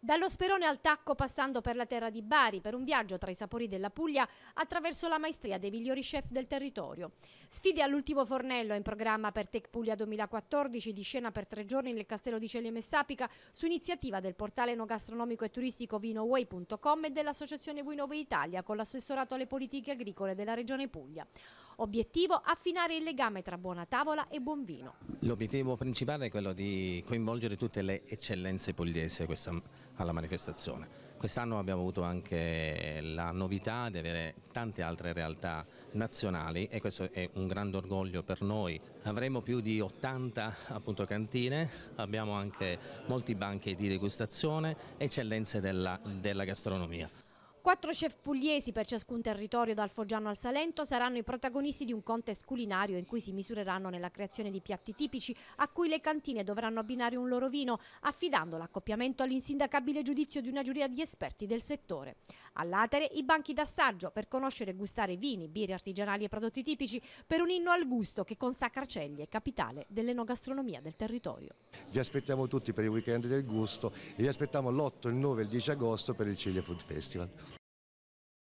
Dallo Sperone al Tacco passando per la terra di Bari per un viaggio tra i sapori della Puglia attraverso la maestria dei migliori chef del territorio. Sfide all'ultimo fornello in programma per Tech Puglia 2014 di scena per tre giorni nel castello di Celie Messapica su iniziativa del portale no gastronomico e turistico vinoway.com e dell'associazione Winoway Italia con l'assessorato alle politiche agricole della regione Puglia. Obiettivo affinare il legame tra buona tavola e buon vino. L'obiettivo principale è quello di coinvolgere tutte le eccellenze pugliese alla manifestazione. Quest'anno abbiamo avuto anche la novità di avere tante altre realtà nazionali e questo è un grande orgoglio per noi. Avremo più di 80 appunto, cantine, abbiamo anche molti banchi di degustazione, eccellenze della, della gastronomia. Quattro chef pugliesi per ciascun territorio dal Foggiano al Salento saranno i protagonisti di un contest culinario in cui si misureranno nella creazione di piatti tipici a cui le cantine dovranno abbinare un loro vino, affidando l'accoppiamento all'insindacabile giudizio di una giuria di esperti del settore. All'atere i banchi d'assaggio per conoscere e gustare vini, birre artigianali e prodotti tipici per un inno al gusto che consacra Ceglie, capitale dell'enogastronomia del territorio. Vi aspettiamo tutti per il weekend del gusto e vi aspettiamo l'8, il 9 e il 10 agosto per il Ceglie Food Festival.